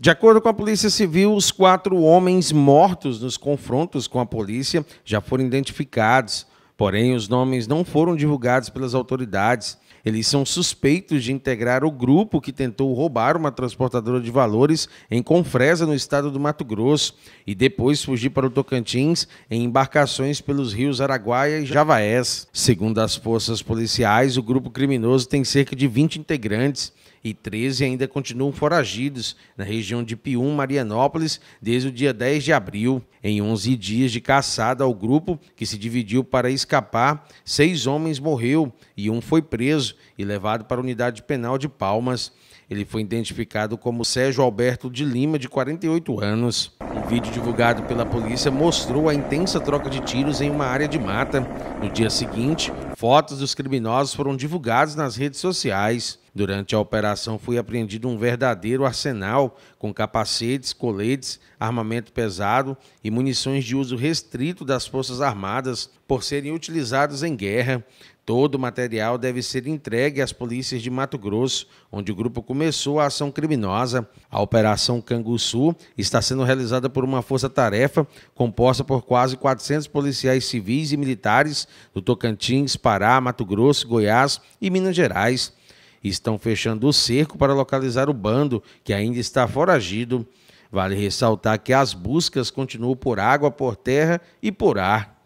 De acordo com a Polícia Civil, os quatro homens mortos nos confrontos com a polícia já foram identificados. Porém, os nomes não foram divulgados pelas autoridades. Eles são suspeitos de integrar o grupo que tentou roubar uma transportadora de valores em Confresa, no estado do Mato Grosso, e depois fugir para o Tocantins em embarcações pelos rios Araguaia e Javaés. Segundo as forças policiais, o grupo criminoso tem cerca de 20 integrantes e 13 ainda continuam foragidos na região de Pium, Marianópolis, desde o dia 10 de abril. Em 11 dias de caçada ao grupo, que se dividiu para escapar escapar, seis homens morreu e um foi preso e levado para a unidade penal de Palmas. Ele foi identificado como Sérgio Alberto de Lima, de 48 anos. Um vídeo divulgado pela polícia mostrou a intensa troca de tiros em uma área de mata. No dia seguinte, fotos dos criminosos foram divulgadas nas redes sociais. Durante a operação foi apreendido um verdadeiro arsenal com capacetes, coletes, armamento pesado e munições de uso restrito das Forças Armadas por serem utilizados em guerra. Todo o material deve ser entregue às polícias de Mato Grosso, onde o grupo começou a ação criminosa. A Operação Canguçu está sendo realizada por uma força-tarefa composta por quase 400 policiais civis e militares do Tocantins, Pará, Mato Grosso, Goiás e Minas Gerais estão fechando o cerco para localizar o bando que ainda está foragido. Vale ressaltar que as buscas continuam por água, por terra e por ar.